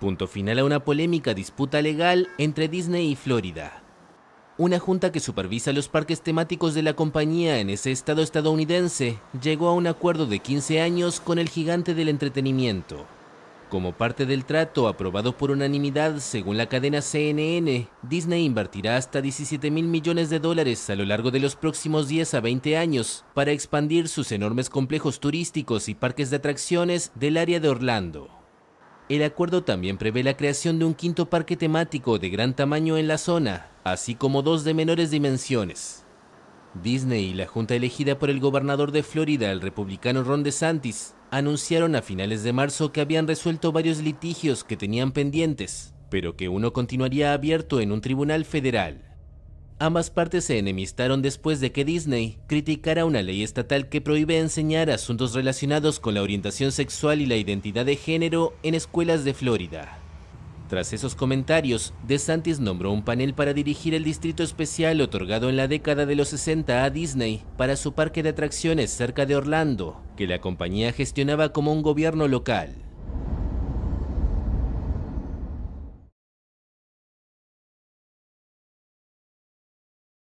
Punto final a una polémica disputa legal entre Disney y Florida. Una junta que supervisa los parques temáticos de la compañía en ese estado estadounidense llegó a un acuerdo de 15 años con el gigante del entretenimiento. Como parte del trato aprobado por unanimidad según la cadena CNN, Disney invertirá hasta 17 mil millones de dólares a lo largo de los próximos 10 a 20 años para expandir sus enormes complejos turísticos y parques de atracciones del área de Orlando. El acuerdo también prevé la creación de un quinto parque temático de gran tamaño en la zona, así como dos de menores dimensiones. Disney y la junta elegida por el gobernador de Florida, el republicano Ron DeSantis, anunciaron a finales de marzo que habían resuelto varios litigios que tenían pendientes, pero que uno continuaría abierto en un tribunal federal. Ambas partes se enemistaron después de que Disney criticara una ley estatal que prohíbe enseñar asuntos relacionados con la orientación sexual y la identidad de género en escuelas de Florida. Tras esos comentarios, DeSantis nombró un panel para dirigir el distrito especial otorgado en la década de los 60 a Disney para su parque de atracciones cerca de Orlando, que la compañía gestionaba como un gobierno local.